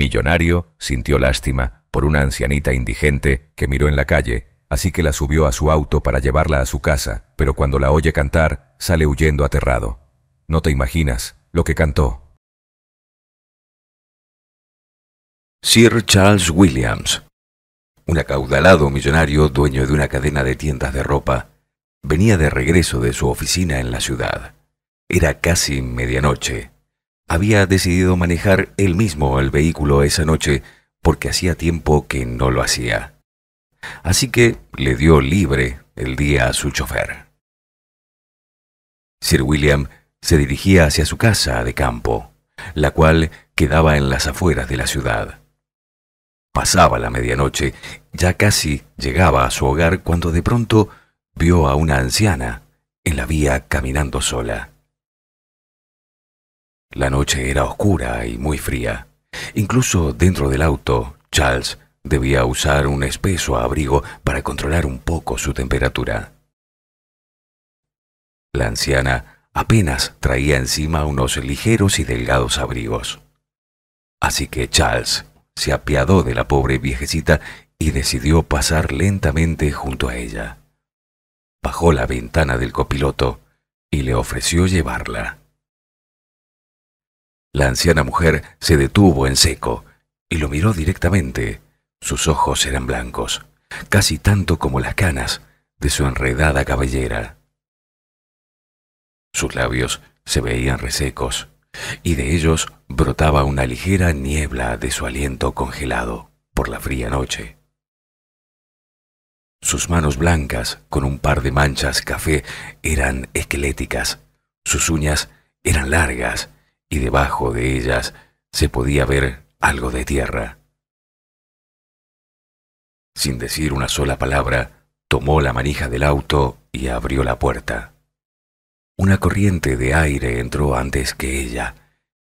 millonario sintió lástima por una ancianita indigente que miró en la calle, así que la subió a su auto para llevarla a su casa, pero cuando la oye cantar, sale huyendo aterrado. No te imaginas lo que cantó. Sir Charles Williams, un acaudalado millonario dueño de una cadena de tiendas de ropa, venía de regreso de su oficina en la ciudad. Era casi medianoche había decidido manejar él mismo el vehículo esa noche porque hacía tiempo que no lo hacía. Así que le dio libre el día a su chofer. Sir William se dirigía hacia su casa de campo, la cual quedaba en las afueras de la ciudad. Pasaba la medianoche, ya casi llegaba a su hogar cuando de pronto vio a una anciana en la vía caminando sola. La noche era oscura y muy fría. Incluso dentro del auto, Charles debía usar un espeso abrigo para controlar un poco su temperatura. La anciana apenas traía encima unos ligeros y delgados abrigos. Así que Charles se apiadó de la pobre viejecita y decidió pasar lentamente junto a ella. Bajó la ventana del copiloto y le ofreció llevarla. La anciana mujer se detuvo en seco y lo miró directamente. Sus ojos eran blancos, casi tanto como las canas de su enredada cabellera. Sus labios se veían resecos y de ellos brotaba una ligera niebla de su aliento congelado por la fría noche. Sus manos blancas, con un par de manchas café, eran esqueléticas. Sus uñas eran largas y debajo de ellas se podía ver algo de tierra. Sin decir una sola palabra, tomó la manija del auto y abrió la puerta. Una corriente de aire entró antes que ella,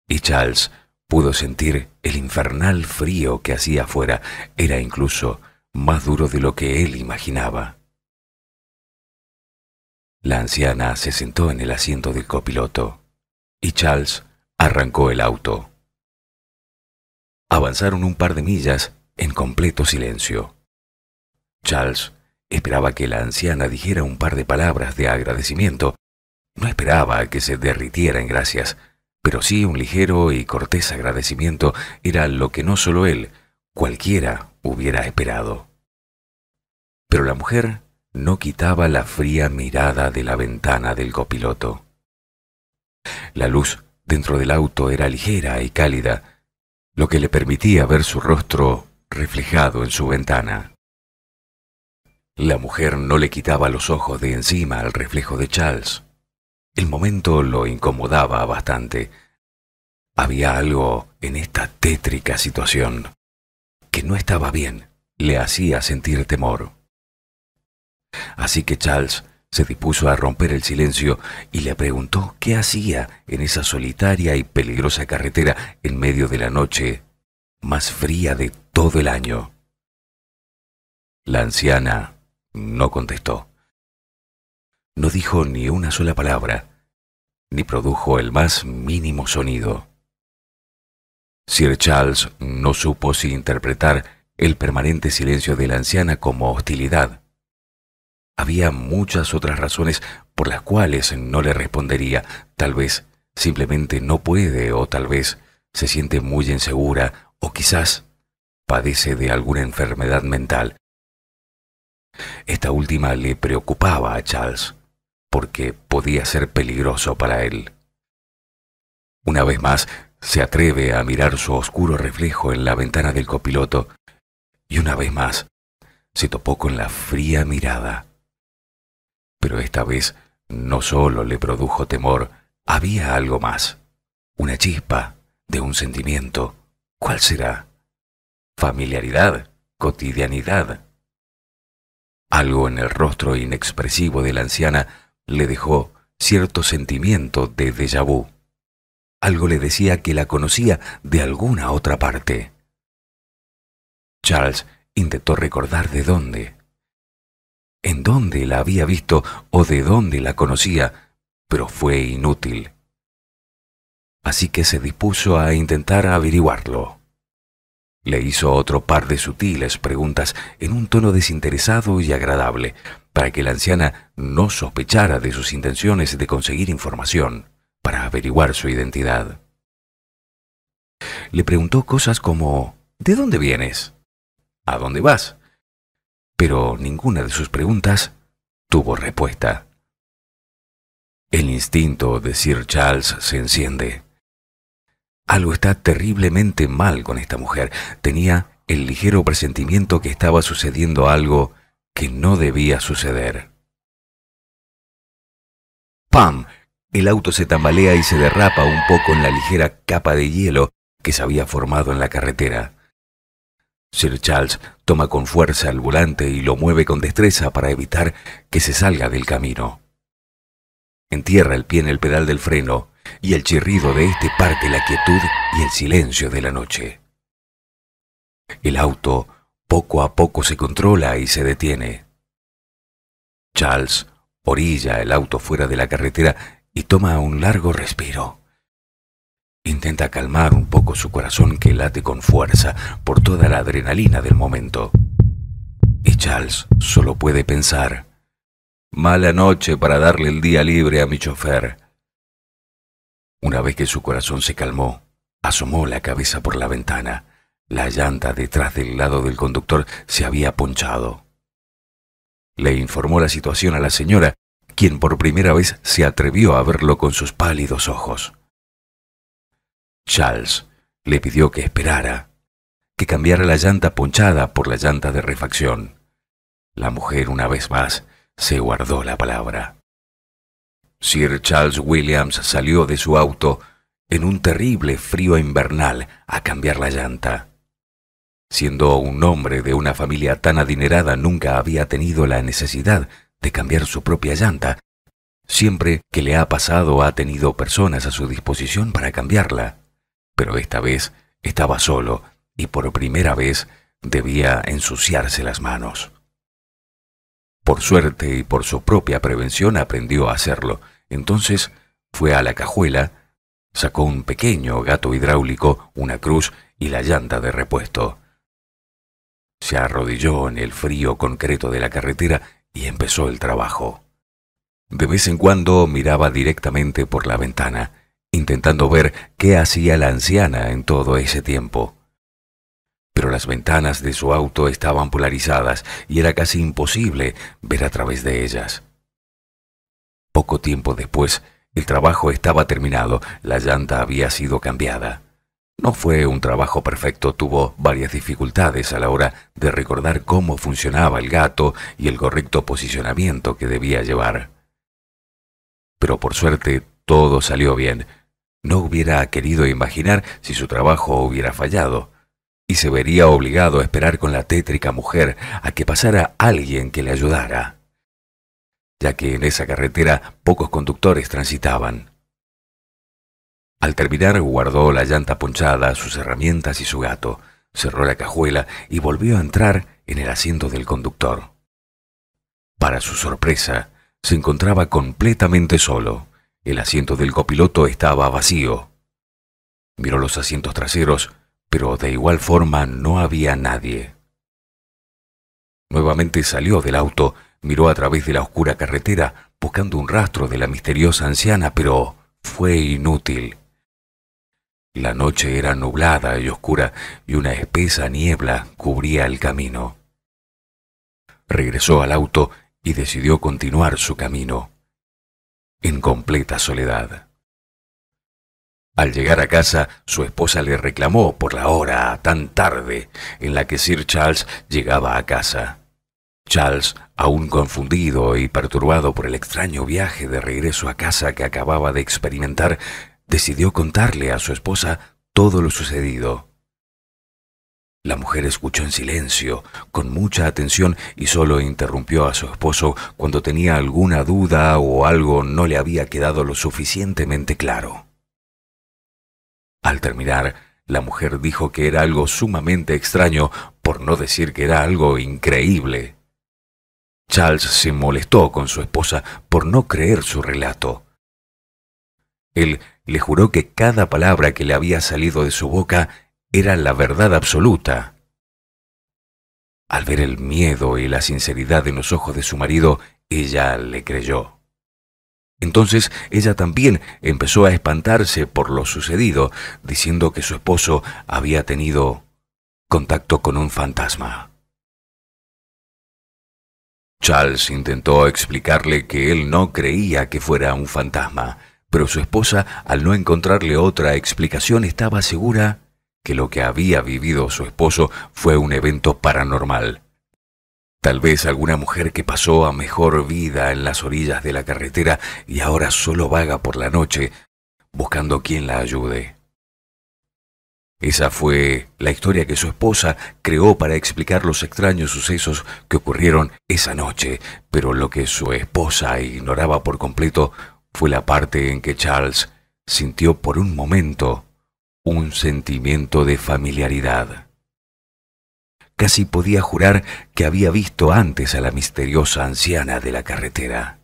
y Charles pudo sentir el infernal frío que hacía afuera. Era incluso más duro de lo que él imaginaba. La anciana se sentó en el asiento del copiloto, y Charles Arrancó el auto. Avanzaron un par de millas en completo silencio. Charles esperaba que la anciana dijera un par de palabras de agradecimiento. No esperaba que se derritiera en gracias, pero sí un ligero y cortés agradecimiento era lo que no solo él, cualquiera hubiera esperado. Pero la mujer no quitaba la fría mirada de la ventana del copiloto. La luz dentro del auto era ligera y cálida, lo que le permitía ver su rostro reflejado en su ventana. La mujer no le quitaba los ojos de encima al reflejo de Charles. El momento lo incomodaba bastante. Había algo en esta tétrica situación que no estaba bien, le hacía sentir temor. Así que Charles se dispuso a romper el silencio y le preguntó qué hacía en esa solitaria y peligrosa carretera en medio de la noche más fría de todo el año. La anciana no contestó. No dijo ni una sola palabra, ni produjo el más mínimo sonido. Sir Charles no supo si interpretar el permanente silencio de la anciana como hostilidad había muchas otras razones por las cuales no le respondería. Tal vez simplemente no puede o tal vez se siente muy insegura o quizás padece de alguna enfermedad mental. Esta última le preocupaba a Charles porque podía ser peligroso para él. Una vez más, se atreve a mirar su oscuro reflejo en la ventana del copiloto y una vez más se topó con la fría mirada pero esta vez no solo le produjo temor, había algo más. Una chispa de un sentimiento. ¿Cuál será? Familiaridad, cotidianidad. Algo en el rostro inexpresivo de la anciana le dejó cierto sentimiento de déjà vu. Algo le decía que la conocía de alguna otra parte. Charles intentó recordar de dónde en dónde la había visto o de dónde la conocía, pero fue inútil. Así que se dispuso a intentar averiguarlo. Le hizo otro par de sutiles preguntas en un tono desinteresado y agradable, para que la anciana no sospechara de sus intenciones de conseguir información para averiguar su identidad. Le preguntó cosas como ¿De dónde vienes? ¿A dónde vas? pero ninguna de sus preguntas tuvo respuesta. El instinto de Sir Charles se enciende. Algo está terriblemente mal con esta mujer. Tenía el ligero presentimiento que estaba sucediendo algo que no debía suceder. ¡Pam! El auto se tambalea y se derrapa un poco en la ligera capa de hielo que se había formado en la carretera. Sir Charles toma con fuerza el volante y lo mueve con destreza para evitar que se salga del camino. Entierra el pie en el pedal del freno y el chirrido de este parte la quietud y el silencio de la noche. El auto poco a poco se controla y se detiene. Charles orilla el auto fuera de la carretera y toma un largo respiro. Intenta calmar un poco su corazón que late con fuerza por toda la adrenalina del momento. Y Charles solo puede pensar, mala noche para darle el día libre a mi chofer. Una vez que su corazón se calmó, asomó la cabeza por la ventana. La llanta detrás del lado del conductor se había ponchado. Le informó la situación a la señora, quien por primera vez se atrevió a verlo con sus pálidos ojos. Charles le pidió que esperara, que cambiara la llanta ponchada por la llanta de refacción. La mujer una vez más se guardó la palabra. Sir Charles Williams salió de su auto en un terrible frío invernal a cambiar la llanta. Siendo un hombre de una familia tan adinerada, nunca había tenido la necesidad de cambiar su propia llanta. Siempre que le ha pasado ha tenido personas a su disposición para cambiarla pero esta vez estaba solo y por primera vez debía ensuciarse las manos. Por suerte y por su propia prevención aprendió a hacerlo. Entonces fue a la cajuela, sacó un pequeño gato hidráulico, una cruz y la llanta de repuesto. Se arrodilló en el frío concreto de la carretera y empezó el trabajo. De vez en cuando miraba directamente por la ventana intentando ver qué hacía la anciana en todo ese tiempo. Pero las ventanas de su auto estaban polarizadas y era casi imposible ver a través de ellas. Poco tiempo después, el trabajo estaba terminado, la llanta había sido cambiada. No fue un trabajo perfecto, tuvo varias dificultades a la hora de recordar cómo funcionaba el gato y el correcto posicionamiento que debía llevar. Pero por suerte todo salió bien, no hubiera querido imaginar si su trabajo hubiera fallado, y se vería obligado a esperar con la tétrica mujer a que pasara alguien que le ayudara, ya que en esa carretera pocos conductores transitaban. Al terminar guardó la llanta ponchada, sus herramientas y su gato, cerró la cajuela y volvió a entrar en el asiento del conductor. Para su sorpresa, se encontraba completamente solo el asiento del copiloto estaba vacío. Miró los asientos traseros, pero de igual forma no había nadie. Nuevamente salió del auto, miró a través de la oscura carretera buscando un rastro de la misteriosa anciana, pero fue inútil. La noche era nublada y oscura y una espesa niebla cubría el camino. Regresó al auto y decidió continuar su camino en completa soledad. Al llegar a casa, su esposa le reclamó por la hora tan tarde en la que Sir Charles llegaba a casa. Charles, aún confundido y perturbado por el extraño viaje de regreso a casa que acababa de experimentar, decidió contarle a su esposa todo lo sucedido. La mujer escuchó en silencio, con mucha atención, y solo interrumpió a su esposo cuando tenía alguna duda o algo no le había quedado lo suficientemente claro. Al terminar, la mujer dijo que era algo sumamente extraño, por no decir que era algo increíble. Charles se molestó con su esposa por no creer su relato. Él le juró que cada palabra que le había salido de su boca era la verdad absoluta. Al ver el miedo y la sinceridad en los ojos de su marido, ella le creyó. Entonces ella también empezó a espantarse por lo sucedido, diciendo que su esposo había tenido contacto con un fantasma. Charles intentó explicarle que él no creía que fuera un fantasma, pero su esposa, al no encontrarle otra explicación, estaba segura que lo que había vivido su esposo fue un evento paranormal. Tal vez alguna mujer que pasó a mejor vida en las orillas de la carretera y ahora solo vaga por la noche buscando quien la ayude. Esa fue la historia que su esposa creó para explicar los extraños sucesos que ocurrieron esa noche, pero lo que su esposa ignoraba por completo fue la parte en que Charles sintió por un momento un sentimiento de familiaridad. Casi podía jurar que había visto antes a la misteriosa anciana de la carretera.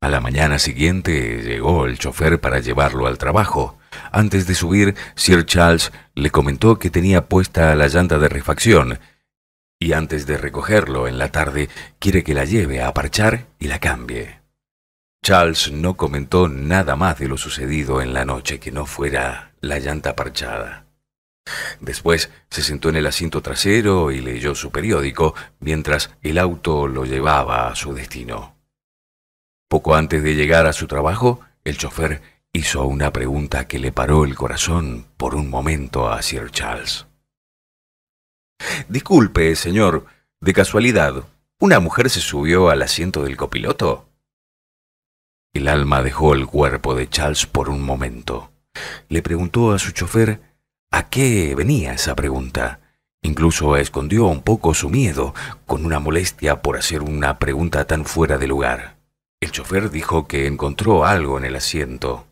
A la mañana siguiente llegó el chofer para llevarlo al trabajo. Antes de subir, Sir Charles le comentó que tenía puesta la llanta de refacción y antes de recogerlo en la tarde quiere que la lleve a parchar y la cambie. Charles no comentó nada más de lo sucedido en la noche que no fuera la llanta parchada. Después se sentó en el asiento trasero y leyó su periódico mientras el auto lo llevaba a su destino. Poco antes de llegar a su trabajo, el chofer hizo una pregunta que le paró el corazón por un momento a Sir Charles. Disculpe, señor, de casualidad, ¿una mujer se subió al asiento del copiloto? El alma dejó el cuerpo de Charles por un momento. Le preguntó a su chofer a qué venía esa pregunta. Incluso escondió un poco su miedo con una molestia por hacer una pregunta tan fuera de lugar. El chofer dijo que encontró algo en el asiento.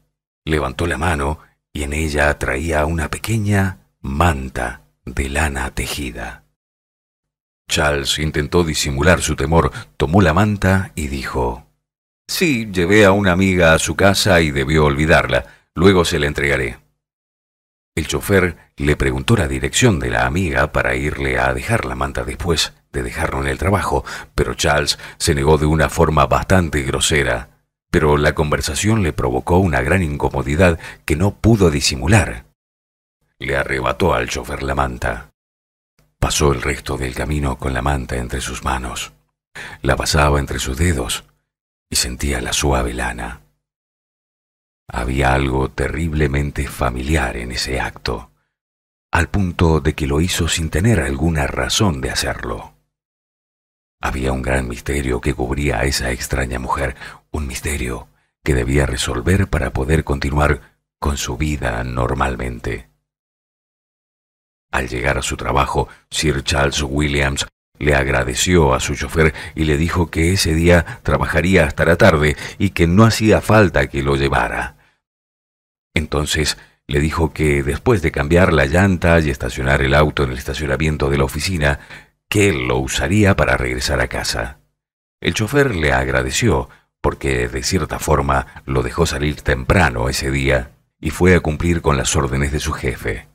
Levantó la mano y en ella traía una pequeña manta de lana tejida. Charles intentó disimular su temor, tomó la manta y dijo Sí, llevé a una amiga a su casa y debió olvidarla. Luego se la entregaré. El chofer le preguntó la dirección de la amiga para irle a dejar la manta después de dejarlo en el trabajo, pero Charles se negó de una forma bastante grosera. Pero la conversación le provocó una gran incomodidad que no pudo disimular. Le arrebató al chofer la manta. Pasó el resto del camino con la manta entre sus manos. La pasaba entre sus dedos y sentía la suave lana. Había algo terriblemente familiar en ese acto, al punto de que lo hizo sin tener alguna razón de hacerlo. Había un gran misterio que cubría a esa extraña mujer, un misterio que debía resolver para poder continuar con su vida normalmente. Al llegar a su trabajo, Sir Charles Williams le agradeció a su chofer y le dijo que ese día trabajaría hasta la tarde y que no hacía falta que lo llevara. Entonces le dijo que después de cambiar la llanta y estacionar el auto en el estacionamiento de la oficina, que él lo usaría para regresar a casa. El chofer le agradeció porque de cierta forma lo dejó salir temprano ese día y fue a cumplir con las órdenes de su jefe.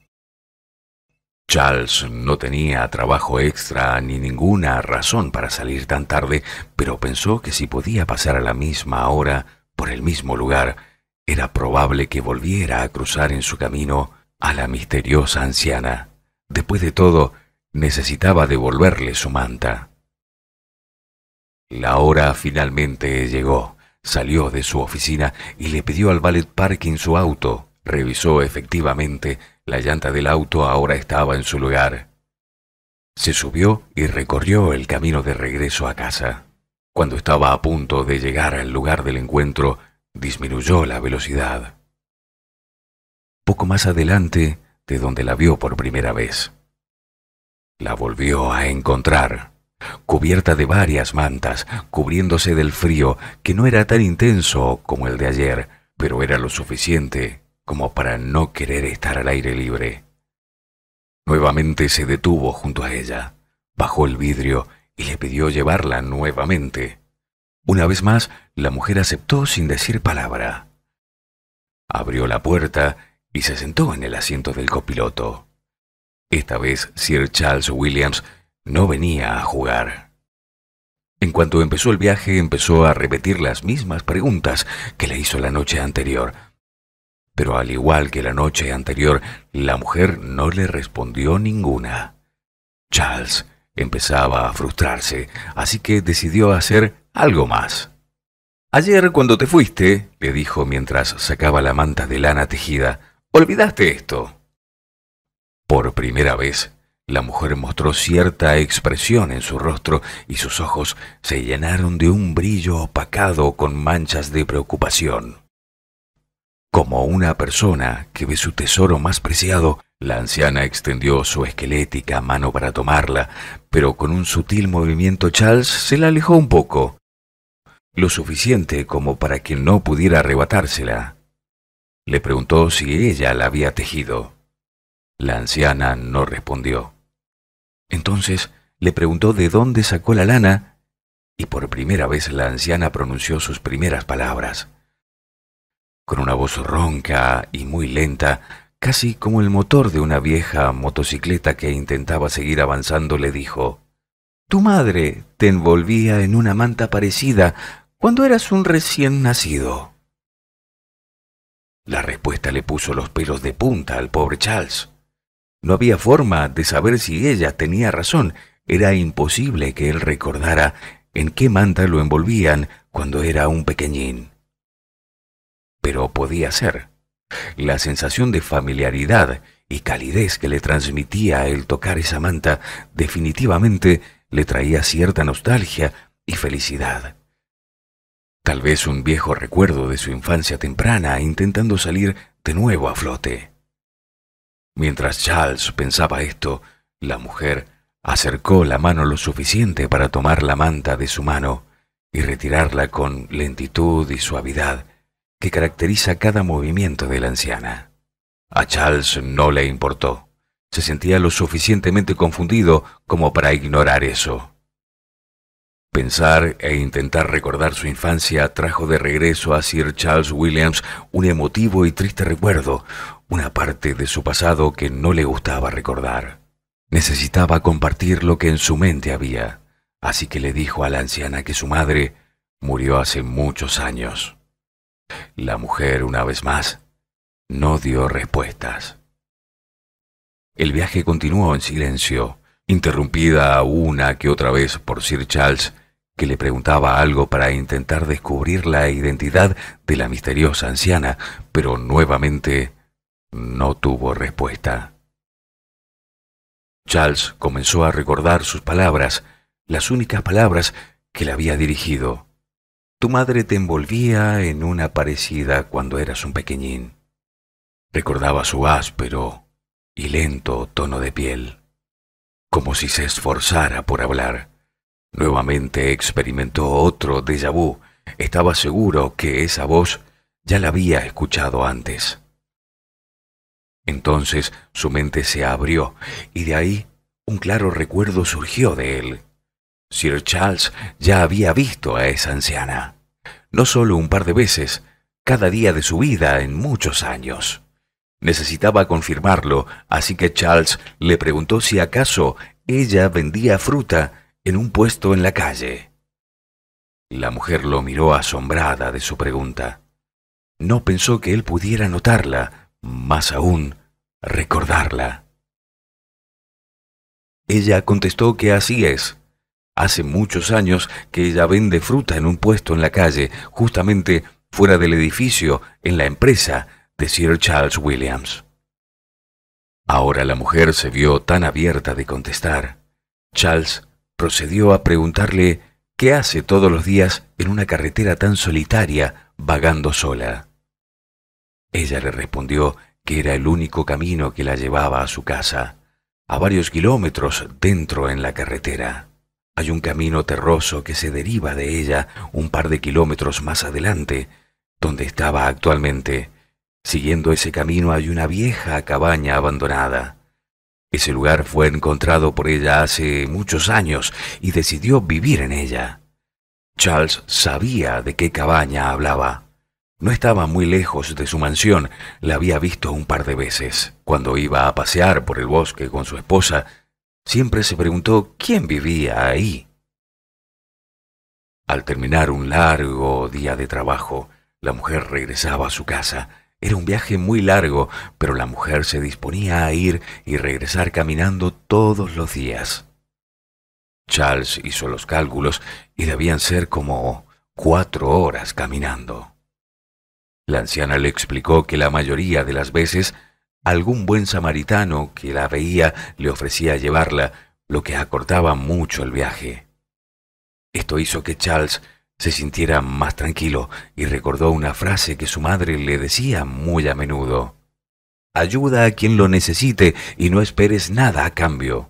Charles no tenía trabajo extra ni ninguna razón para salir tan tarde, pero pensó que si podía pasar a la misma hora por el mismo lugar, era probable que volviera a cruzar en su camino a la misteriosa anciana. Después de todo, necesitaba devolverle su manta. La hora finalmente llegó. Salió de su oficina y le pidió al valet parking su auto. Revisó efectivamente la llanta del auto ahora estaba en su lugar. Se subió y recorrió el camino de regreso a casa. Cuando estaba a punto de llegar al lugar del encuentro, disminuyó la velocidad. Poco más adelante, de donde la vio por primera vez. La volvió a encontrar, cubierta de varias mantas, cubriéndose del frío, que no era tan intenso como el de ayer, pero era lo suficiente como para no querer estar al aire libre. Nuevamente se detuvo junto a ella, bajó el vidrio y le pidió llevarla nuevamente. Una vez más, la mujer aceptó sin decir palabra. Abrió la puerta y se sentó en el asiento del copiloto. Esta vez Sir Charles Williams no venía a jugar. En cuanto empezó el viaje, empezó a repetir las mismas preguntas que le hizo la noche anterior, pero al igual que la noche anterior, la mujer no le respondió ninguna. Charles empezaba a frustrarse, así que decidió hacer algo más. Ayer cuando te fuiste, le dijo mientras sacaba la manta de lana tejida, olvidaste esto. Por primera vez, la mujer mostró cierta expresión en su rostro y sus ojos se llenaron de un brillo opacado con manchas de preocupación. Como una persona que ve su tesoro más preciado, la anciana extendió su esquelética mano para tomarla, pero con un sutil movimiento Charles se la alejó un poco, lo suficiente como para que no pudiera arrebatársela. Le preguntó si ella la había tejido. La anciana no respondió. Entonces le preguntó de dónde sacó la lana y por primera vez la anciana pronunció sus primeras palabras. Con una voz ronca y muy lenta, casi como el motor de una vieja motocicleta que intentaba seguir avanzando, le dijo, Tu madre te envolvía en una manta parecida cuando eras un recién nacido. La respuesta le puso los pelos de punta al pobre Charles. No había forma de saber si ella tenía razón. Era imposible que él recordara en qué manta lo envolvían cuando era un pequeñín pero podía ser. La sensación de familiaridad y calidez que le transmitía el tocar esa manta definitivamente le traía cierta nostalgia y felicidad. Tal vez un viejo recuerdo de su infancia temprana intentando salir de nuevo a flote. Mientras Charles pensaba esto, la mujer acercó la mano lo suficiente para tomar la manta de su mano y retirarla con lentitud y suavidad que caracteriza cada movimiento de la anciana. A Charles no le importó. Se sentía lo suficientemente confundido como para ignorar eso. Pensar e intentar recordar su infancia trajo de regreso a Sir Charles Williams un emotivo y triste recuerdo, una parte de su pasado que no le gustaba recordar. Necesitaba compartir lo que en su mente había, así que le dijo a la anciana que su madre murió hace muchos años. La mujer, una vez más, no dio respuestas. El viaje continuó en silencio, interrumpida una que otra vez por Sir Charles, que le preguntaba algo para intentar descubrir la identidad de la misteriosa anciana, pero nuevamente no tuvo respuesta. Charles comenzó a recordar sus palabras, las únicas palabras que le había dirigido. Tu madre te envolvía en una parecida cuando eras un pequeñín. Recordaba su áspero y lento tono de piel, como si se esforzara por hablar. Nuevamente experimentó otro déjà vu. Estaba seguro que esa voz ya la había escuchado antes. Entonces su mente se abrió y de ahí un claro recuerdo surgió de él. Sir Charles ya había visto a esa anciana, no solo un par de veces, cada día de su vida en muchos años. Necesitaba confirmarlo, así que Charles le preguntó si acaso ella vendía fruta en un puesto en la calle. La mujer lo miró asombrada de su pregunta. No pensó que él pudiera notarla, más aún recordarla. Ella contestó que así es, Hace muchos años que ella vende fruta en un puesto en la calle, justamente fuera del edificio, en la empresa de Sir Charles Williams. Ahora la mujer se vio tan abierta de contestar. Charles procedió a preguntarle qué hace todos los días en una carretera tan solitaria, vagando sola. Ella le respondió que era el único camino que la llevaba a su casa, a varios kilómetros dentro en la carretera. Hay un camino terroso que se deriva de ella un par de kilómetros más adelante, donde estaba actualmente. Siguiendo ese camino hay una vieja cabaña abandonada. Ese lugar fue encontrado por ella hace muchos años y decidió vivir en ella. Charles sabía de qué cabaña hablaba. No estaba muy lejos de su mansión, la había visto un par de veces, cuando iba a pasear por el bosque con su esposa siempre se preguntó quién vivía ahí. Al terminar un largo día de trabajo, la mujer regresaba a su casa. Era un viaje muy largo, pero la mujer se disponía a ir y regresar caminando todos los días. Charles hizo los cálculos y debían ser como cuatro horas caminando. La anciana le explicó que la mayoría de las veces algún buen samaritano que la veía le ofrecía llevarla, lo que acortaba mucho el viaje. Esto hizo que Charles se sintiera más tranquilo y recordó una frase que su madre le decía muy a menudo. Ayuda a quien lo necesite y no esperes nada a cambio,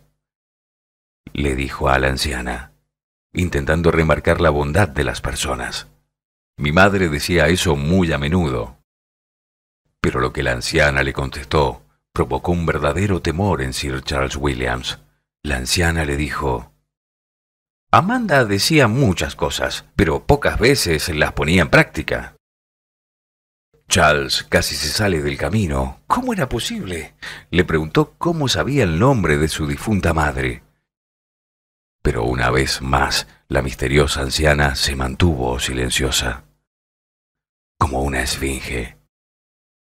le dijo a la anciana, intentando remarcar la bondad de las personas. Mi madre decía eso muy a menudo. Pero lo que la anciana le contestó provocó un verdadero temor en Sir Charles Williams. La anciana le dijo, Amanda decía muchas cosas, pero pocas veces las ponía en práctica. Charles casi se sale del camino. ¿Cómo era posible? Le preguntó cómo sabía el nombre de su difunta madre. Pero una vez más, la misteriosa anciana se mantuvo silenciosa, como una esfinge.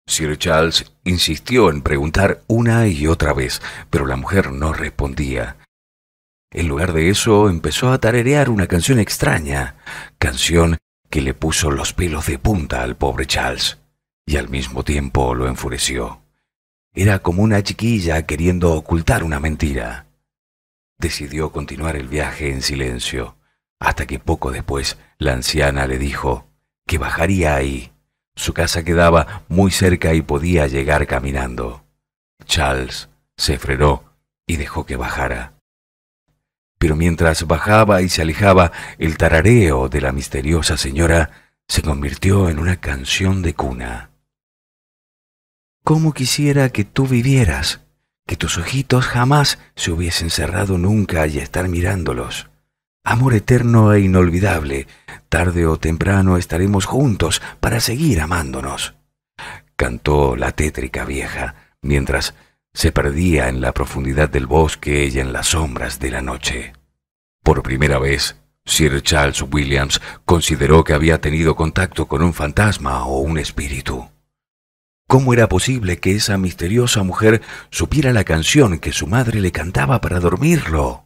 Sir Charles insistió en preguntar una y otra vez, pero la mujer no respondía. En lugar de eso, empezó a tararear una canción extraña, canción que le puso los pelos de punta al pobre Charles, y al mismo tiempo lo enfureció. Era como una chiquilla queriendo ocultar una mentira. Decidió continuar el viaje en silencio, hasta que poco después la anciana le dijo que bajaría ahí su casa quedaba muy cerca y podía llegar caminando. Charles se frenó y dejó que bajara. Pero mientras bajaba y se alejaba, el tarareo de la misteriosa señora se convirtió en una canción de cuna. ¿Cómo quisiera que tú vivieras? Que tus ojitos jamás se hubiesen cerrado nunca y estar mirándolos. Amor eterno e inolvidable, tarde o temprano estaremos juntos para seguir amándonos. Cantó la tétrica vieja, mientras se perdía en la profundidad del bosque y en las sombras de la noche. Por primera vez, Sir Charles Williams consideró que había tenido contacto con un fantasma o un espíritu. ¿Cómo era posible que esa misteriosa mujer supiera la canción que su madre le cantaba para dormirlo?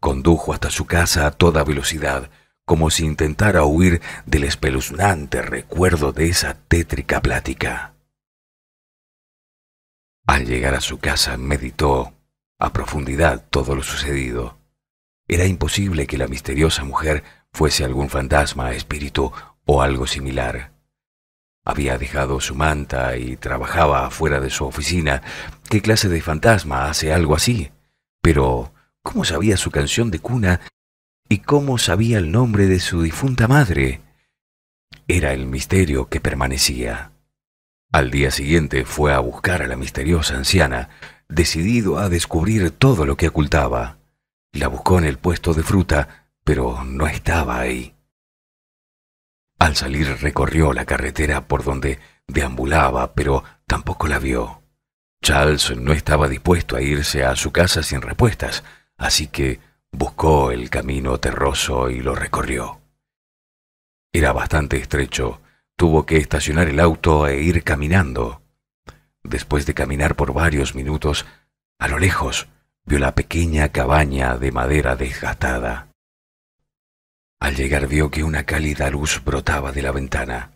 Condujo hasta su casa a toda velocidad, como si intentara huir del espeluznante recuerdo de esa tétrica plática. Al llegar a su casa meditó a profundidad todo lo sucedido. Era imposible que la misteriosa mujer fuese algún fantasma, espíritu o algo similar. Había dejado su manta y trabajaba afuera de su oficina. ¿Qué clase de fantasma hace algo así? Pero ¿Cómo sabía su canción de cuna y cómo sabía el nombre de su difunta madre? Era el misterio que permanecía. Al día siguiente fue a buscar a la misteriosa anciana, decidido a descubrir todo lo que ocultaba. La buscó en el puesto de fruta, pero no estaba ahí. Al salir recorrió la carretera por donde deambulaba, pero tampoco la vio. Charles no estaba dispuesto a irse a su casa sin respuestas, así que buscó el camino terroso y lo recorrió. Era bastante estrecho, tuvo que estacionar el auto e ir caminando. Después de caminar por varios minutos, a lo lejos vio la pequeña cabaña de madera desgastada. Al llegar vio que una cálida luz brotaba de la ventana.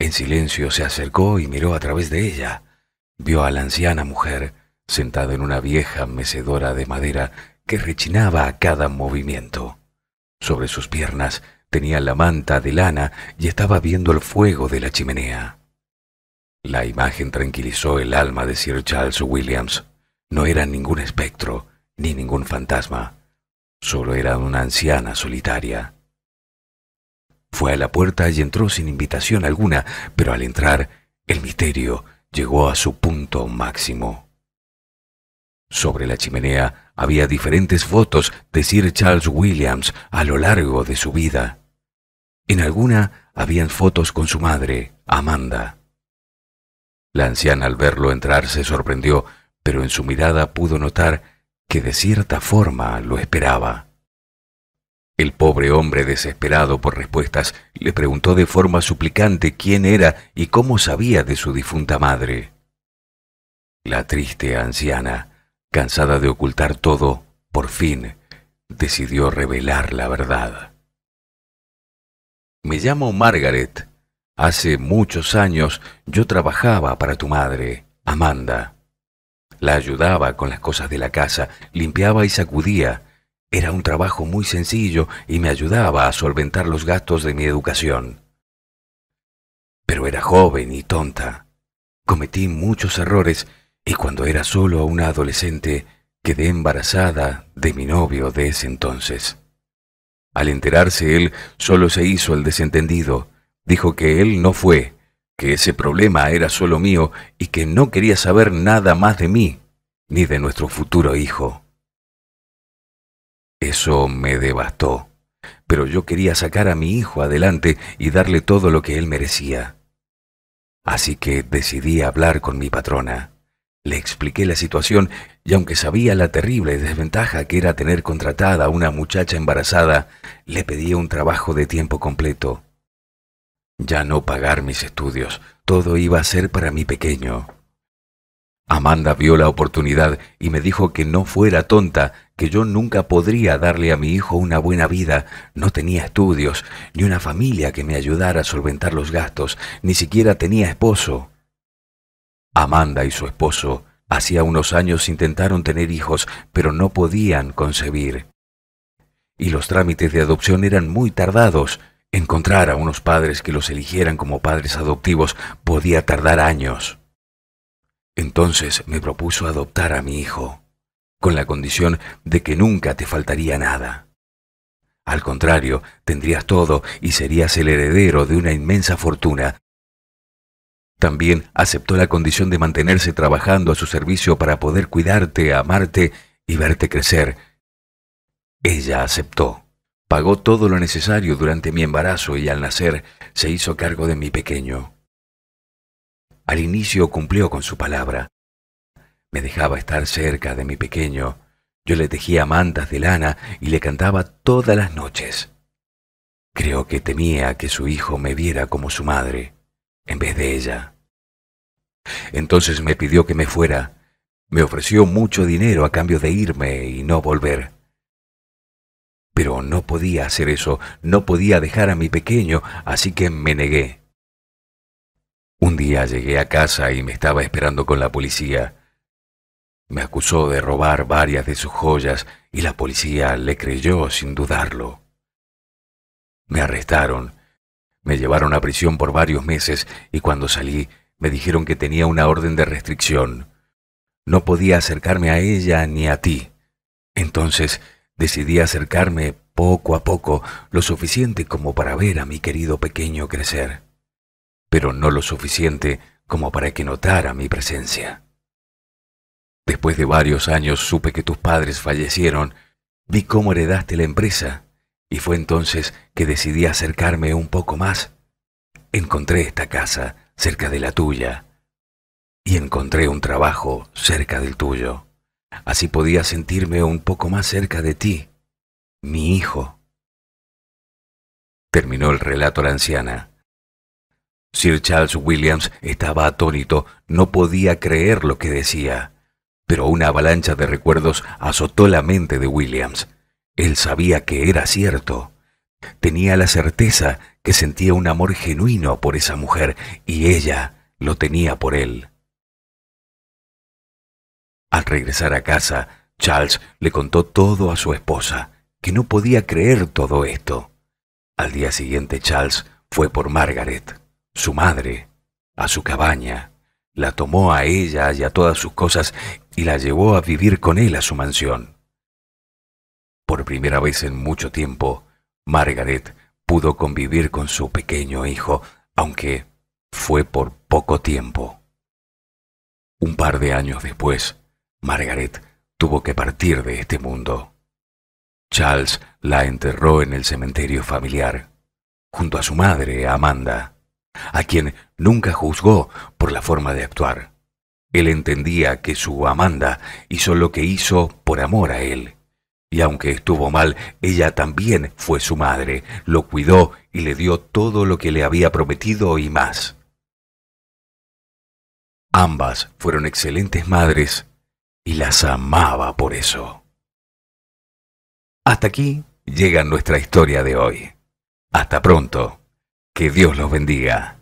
En silencio se acercó y miró a través de ella. Vio a la anciana mujer sentada en una vieja mecedora de madera que rechinaba a cada movimiento. Sobre sus piernas tenía la manta de lana y estaba viendo el fuego de la chimenea. La imagen tranquilizó el alma de Sir Charles Williams. No era ningún espectro ni ningún fantasma. Solo era una anciana solitaria. Fue a la puerta y entró sin invitación alguna, pero al entrar, el misterio llegó a su punto máximo. Sobre la chimenea había diferentes fotos de Sir Charles Williams a lo largo de su vida. En alguna habían fotos con su madre, Amanda. La anciana al verlo entrar se sorprendió, pero en su mirada pudo notar que de cierta forma lo esperaba. El pobre hombre, desesperado por respuestas, le preguntó de forma suplicante quién era y cómo sabía de su difunta madre. La triste anciana Cansada de ocultar todo, por fin decidió revelar la verdad. Me llamo Margaret. Hace muchos años yo trabajaba para tu madre, Amanda. La ayudaba con las cosas de la casa, limpiaba y sacudía. Era un trabajo muy sencillo y me ayudaba a solventar los gastos de mi educación. Pero era joven y tonta. Cometí muchos errores y cuando era solo una adolescente quedé embarazada de mi novio de ese entonces. Al enterarse él solo se hizo el desentendido, dijo que él no fue, que ese problema era solo mío y que no quería saber nada más de mí ni de nuestro futuro hijo. Eso me devastó, pero yo quería sacar a mi hijo adelante y darle todo lo que él merecía. Así que decidí hablar con mi patrona. Le expliqué la situación y aunque sabía la terrible desventaja que era tener contratada a una muchacha embarazada, le pedí un trabajo de tiempo completo. Ya no pagar mis estudios, todo iba a ser para mi pequeño. Amanda vio la oportunidad y me dijo que no fuera tonta, que yo nunca podría darle a mi hijo una buena vida, no tenía estudios, ni una familia que me ayudara a solventar los gastos, ni siquiera tenía esposo. Amanda y su esposo hacía unos años intentaron tener hijos, pero no podían concebir. Y los trámites de adopción eran muy tardados. Encontrar a unos padres que los eligieran como padres adoptivos podía tardar años. Entonces me propuso adoptar a mi hijo, con la condición de que nunca te faltaría nada. Al contrario, tendrías todo y serías el heredero de una inmensa fortuna también aceptó la condición de mantenerse trabajando a su servicio para poder cuidarte, amarte y verte crecer. Ella aceptó. Pagó todo lo necesario durante mi embarazo y al nacer se hizo cargo de mi pequeño. Al inicio cumplió con su palabra. Me dejaba estar cerca de mi pequeño. Yo le tejía mantas de lana y le cantaba todas las noches. Creo que temía que su hijo me viera como su madre en vez de ella. Entonces me pidió que me fuera. Me ofreció mucho dinero a cambio de irme y no volver. Pero no podía hacer eso, no podía dejar a mi pequeño, así que me negué. Un día llegué a casa y me estaba esperando con la policía. Me acusó de robar varias de sus joyas y la policía le creyó sin dudarlo. Me arrestaron me llevaron a prisión por varios meses y cuando salí me dijeron que tenía una orden de restricción. No podía acercarme a ella ni a ti. Entonces decidí acercarme poco a poco, lo suficiente como para ver a mi querido pequeño crecer, pero no lo suficiente como para que notara mi presencia. Después de varios años supe que tus padres fallecieron, vi cómo heredaste la empresa y fue entonces que decidí acercarme un poco más. Encontré esta casa cerca de la tuya y encontré un trabajo cerca del tuyo. Así podía sentirme un poco más cerca de ti, mi hijo. Terminó el relato la anciana. Sir Charles Williams estaba atónito, no podía creer lo que decía, pero una avalancha de recuerdos azotó la mente de Williams. Él sabía que era cierto. Tenía la certeza que sentía un amor genuino por esa mujer y ella lo tenía por él. Al regresar a casa, Charles le contó todo a su esposa, que no podía creer todo esto. Al día siguiente Charles fue por Margaret, su madre, a su cabaña, la tomó a ella y a todas sus cosas y la llevó a vivir con él a su mansión. Por primera vez en mucho tiempo, Margaret pudo convivir con su pequeño hijo, aunque fue por poco tiempo. Un par de años después, Margaret tuvo que partir de este mundo. Charles la enterró en el cementerio familiar, junto a su madre, Amanda, a quien nunca juzgó por la forma de actuar. Él entendía que su Amanda hizo lo que hizo por amor a él y aunque estuvo mal, ella también fue su madre, lo cuidó y le dio todo lo que le había prometido y más. Ambas fueron excelentes madres y las amaba por eso. Hasta aquí llega nuestra historia de hoy. Hasta pronto. Que Dios los bendiga.